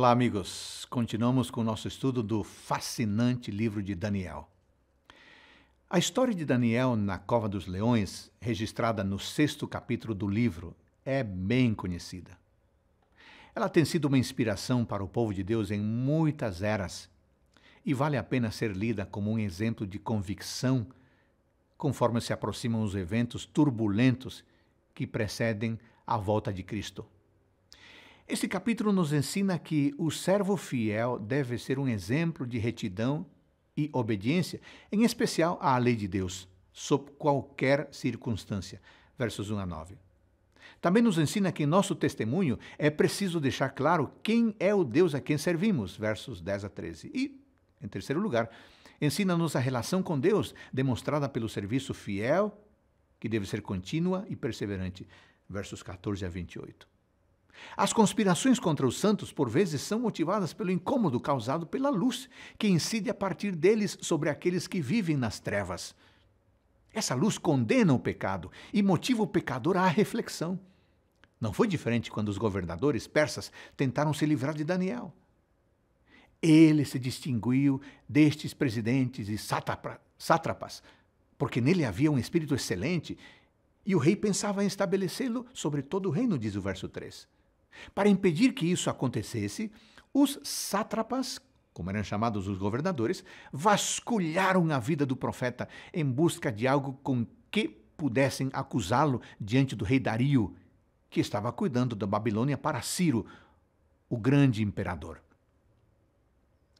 Olá, amigos. Continuamos com o nosso estudo do fascinante livro de Daniel. A história de Daniel na Cova dos Leões, registrada no sexto capítulo do livro, é bem conhecida. Ela tem sido uma inspiração para o povo de Deus em muitas eras e vale a pena ser lida como um exemplo de convicção conforme se aproximam os eventos turbulentos que precedem a volta de Cristo. Este capítulo nos ensina que o servo fiel deve ser um exemplo de retidão e obediência, em especial à lei de Deus, sob qualquer circunstância. Versos 1 a 9. Também nos ensina que em nosso testemunho é preciso deixar claro quem é o Deus a quem servimos, versos 10 a 13. E, em terceiro lugar, ensina-nos a relação com Deus, demonstrada pelo serviço fiel, que deve ser contínua e perseverante, versos 14 a 28. As conspirações contra os santos, por vezes, são motivadas pelo incômodo causado pela luz, que incide a partir deles sobre aqueles que vivem nas trevas. Essa luz condena o pecado e motiva o pecador à reflexão. Não foi diferente quando os governadores persas tentaram se livrar de Daniel. Ele se distinguiu destes presidentes e sátrapas, porque nele havia um espírito excelente e o rei pensava em estabelecê-lo sobre todo o reino, diz o verso 3. Para impedir que isso acontecesse, os sátrapas, como eram chamados os governadores, vasculharam a vida do profeta em busca de algo com que pudessem acusá-lo diante do rei Dario, que estava cuidando da Babilônia para Ciro, o grande imperador.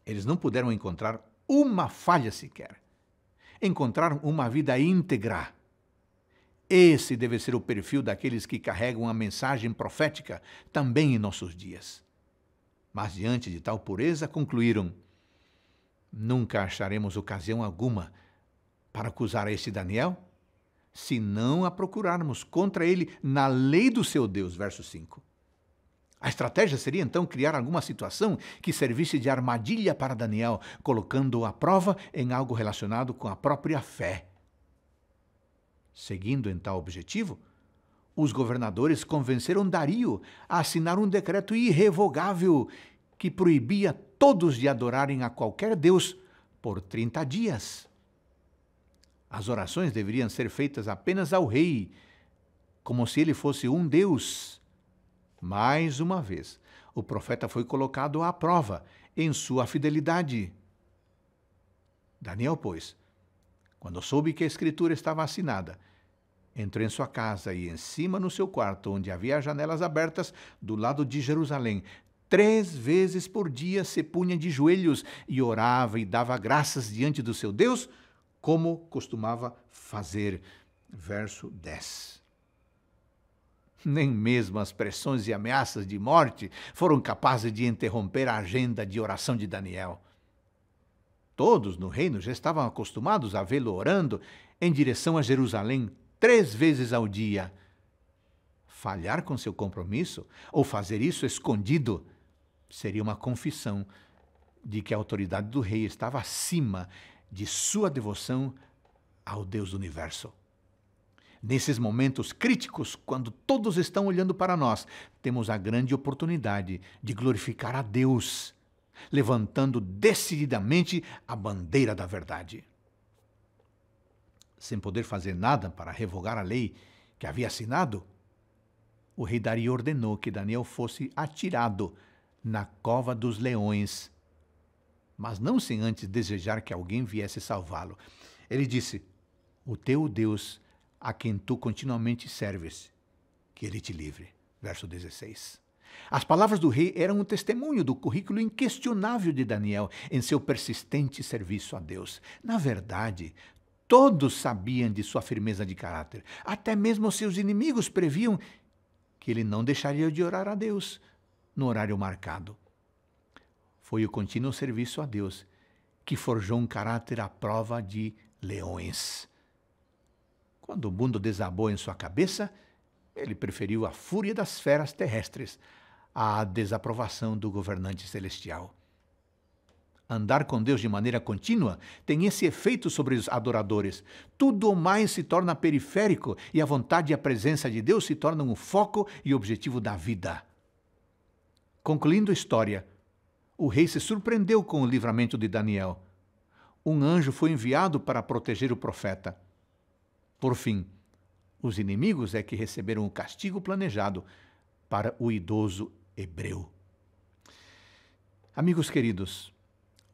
Eles não puderam encontrar uma falha sequer. Encontraram uma vida íntegra esse deve ser o perfil daqueles que carregam a mensagem profética também em nossos dias. Mas diante de tal pureza, concluíram: nunca acharemos ocasião alguma para acusar este Daniel, se não a procurarmos contra ele na lei do seu Deus. Verso 5. A estratégia seria então criar alguma situação que servisse de armadilha para Daniel, colocando-o à prova em algo relacionado com a própria fé. Seguindo em tal objetivo, os governadores convenceram Dario a assinar um decreto irrevogável que proibia todos de adorarem a qualquer deus por 30 dias. As orações deveriam ser feitas apenas ao rei, como se ele fosse um deus. Mais uma vez, o profeta foi colocado à prova em sua fidelidade. Daniel, pois, quando soube que a escritura estava assinada, entrou em sua casa e em cima no seu quarto, onde havia janelas abertas do lado de Jerusalém, Três vezes por dia se punha de joelhos e orava e dava graças diante do seu Deus, como costumava fazer. Verso 10. Nem mesmo as pressões e ameaças de morte foram capazes de interromper a agenda de oração de Daniel. Todos no reino já estavam acostumados a vê-lo orando em direção a Jerusalém três vezes ao dia. Falhar com seu compromisso ou fazer isso escondido seria uma confissão de que a autoridade do rei estava acima de sua devoção ao Deus do universo. Nesses momentos críticos, quando todos estão olhando para nós, temos a grande oportunidade de glorificar a Deus levantando decididamente a bandeira da verdade. Sem poder fazer nada para revogar a lei que havia assinado, o rei Dari ordenou que Daniel fosse atirado na cova dos leões, mas não sem antes desejar que alguém viesse salvá-lo. Ele disse: O teu Deus, a quem tu continuamente serves, que ele te livre. Verso 16. As palavras do rei eram um testemunho do currículo inquestionável de Daniel em seu persistente serviço a Deus. Na verdade, todos sabiam de sua firmeza de caráter. Até mesmo seus inimigos previam que ele não deixaria de orar a Deus no horário marcado. Foi o contínuo serviço a Deus que forjou um caráter à prova de leões. Quando o mundo desabou em sua cabeça, ele preferiu a fúria das feras terrestres à desaprovação do governante celestial. Andar com Deus de maneira contínua tem esse efeito sobre os adoradores. Tudo mais se torna periférico e a vontade e a presença de Deus se tornam o foco e objetivo da vida. Concluindo a história, o rei se surpreendeu com o livramento de Daniel. Um anjo foi enviado para proteger o profeta. Por fim, os inimigos é que receberam o castigo planejado, para o idoso hebreu. Amigos queridos,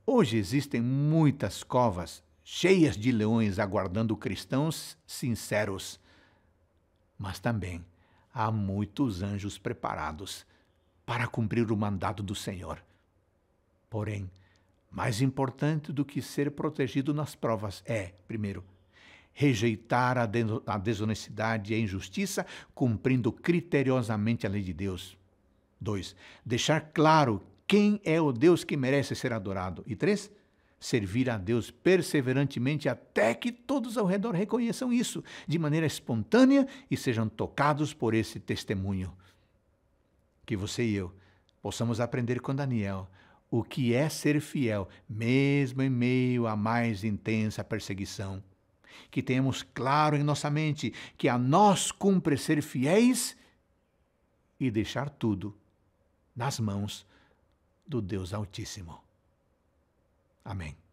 hoje existem muitas covas cheias de leões aguardando cristãos sinceros, mas também há muitos anjos preparados para cumprir o mandado do Senhor. Porém, mais importante do que ser protegido nas provas é, primeiro, rejeitar a desonestidade e a injustiça, cumprindo criteriosamente a lei de Deus. 2. Deixar claro quem é o Deus que merece ser adorado. E 3. Servir a Deus perseverantemente até que todos ao redor reconheçam isso de maneira espontânea e sejam tocados por esse testemunho. Que você e eu possamos aprender com Daniel o que é ser fiel, mesmo em meio à mais intensa perseguição que tenhamos claro em nossa mente que a nós cumpre ser fiéis e deixar tudo nas mãos do Deus Altíssimo. Amém.